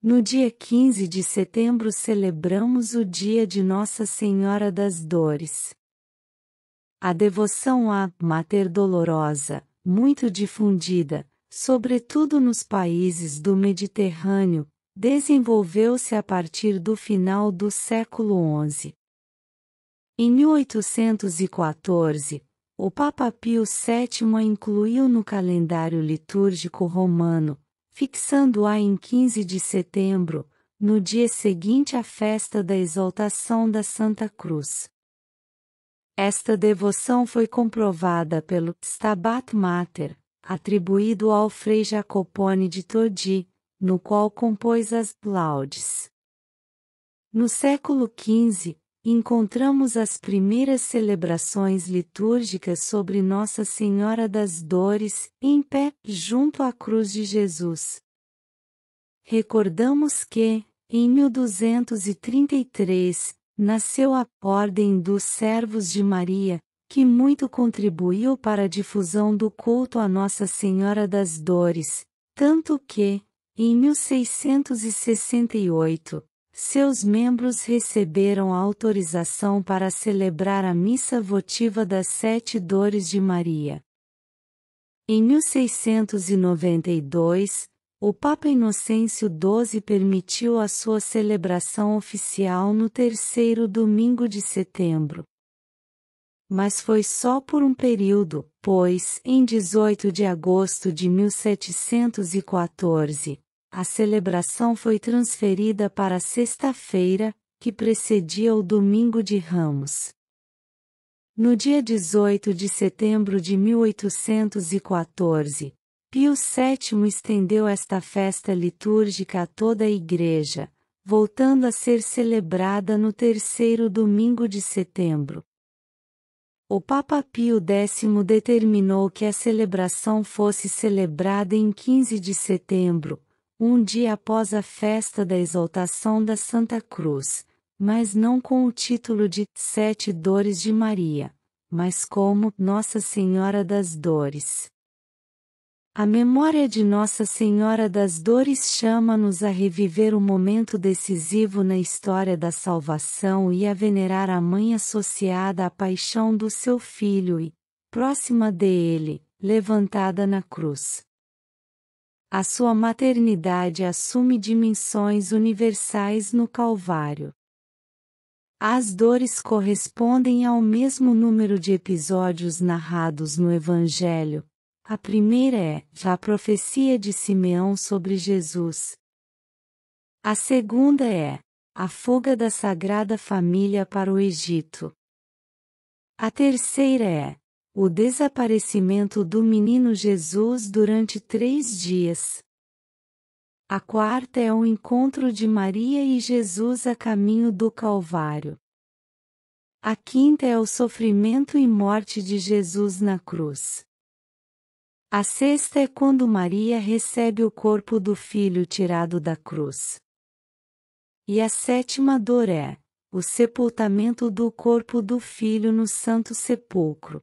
No dia 15 de setembro celebramos o dia de Nossa Senhora das Dores. A devoção à Mater Dolorosa, muito difundida, sobretudo nos países do Mediterrâneo, desenvolveu-se a partir do final do século XI. Em 1814, o Papa Pio VII a incluiu no calendário litúrgico romano, fixando-a em 15 de setembro, no dia seguinte à festa da exaltação da Santa Cruz. Esta devoção foi comprovada pelo Stabat Mater, atribuído ao Frei Jacopone de Todi, no qual compôs as laudes. No século XV, encontramos as primeiras celebrações litúrgicas sobre Nossa Senhora das Dores, em pé, junto à cruz de Jesus. Recordamos que, em 1233, nasceu a Ordem dos Servos de Maria, que muito contribuiu para a difusão do culto a Nossa Senhora das Dores, tanto que, em 1668, seus membros receberam autorização para celebrar a missa votiva das Sete Dores de Maria. Em 1692, o Papa Inocêncio XII permitiu a sua celebração oficial no terceiro domingo de setembro. Mas foi só por um período, pois, em 18 de agosto de 1714, a celebração foi transferida para sexta-feira, que precedia o Domingo de Ramos. No dia 18 de setembro de 1814, Pio VII estendeu esta festa litúrgica a toda a Igreja, voltando a ser celebrada no terceiro domingo de setembro. O Papa Pio X determinou que a celebração fosse celebrada em 15 de setembro, um dia após a festa da exaltação da Santa Cruz, mas não com o título de Sete Dores de Maria, mas como Nossa Senhora das Dores. A memória de Nossa Senhora das Dores chama-nos a reviver o um momento decisivo na história da salvação e a venerar a mãe associada à paixão do seu filho e, próxima dele, levantada na cruz. A sua maternidade assume dimensões universais no Calvário. As dores correspondem ao mesmo número de episódios narrados no Evangelho. A primeira é a profecia de Simeão sobre Jesus. A segunda é a fuga da Sagrada Família para o Egito. A terceira é o desaparecimento do menino Jesus durante três dias. A quarta é o encontro de Maria e Jesus a caminho do Calvário. A quinta é o sofrimento e morte de Jesus na cruz. A sexta é quando Maria recebe o corpo do filho tirado da cruz. E a sétima dor é o sepultamento do corpo do filho no Santo Sepulcro.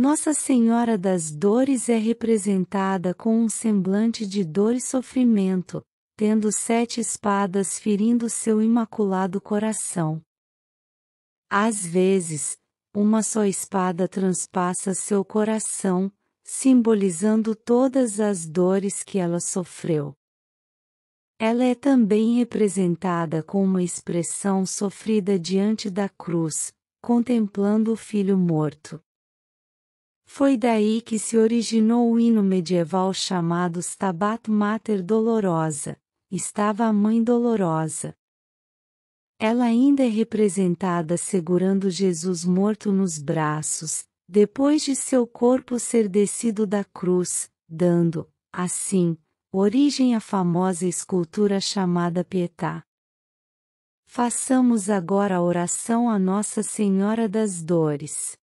Nossa Senhora das Dores é representada com um semblante de dor e sofrimento, tendo sete espadas ferindo seu imaculado coração. Às vezes, uma só espada transpassa seu coração, simbolizando todas as dores que ela sofreu. Ela é também representada com uma expressão sofrida diante da cruz, contemplando o filho morto. Foi daí que se originou o hino medieval chamado Stabat Mater Dolorosa, estava a Mãe Dolorosa. Ela ainda é representada segurando Jesus morto nos braços, depois de seu corpo ser descido da cruz, dando, assim, origem à famosa escultura chamada Pietà. Façamos agora a oração a Nossa Senhora das Dores.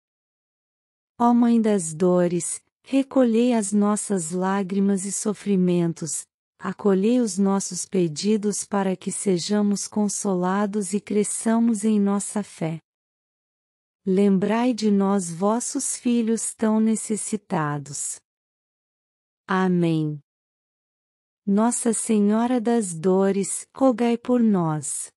Ó Mãe das dores, recolhei as nossas lágrimas e sofrimentos, acolhei os nossos pedidos para que sejamos consolados e cresçamos em nossa fé. Lembrai de nós vossos filhos tão necessitados. Amém. Nossa Senhora das Dores, rogai por nós.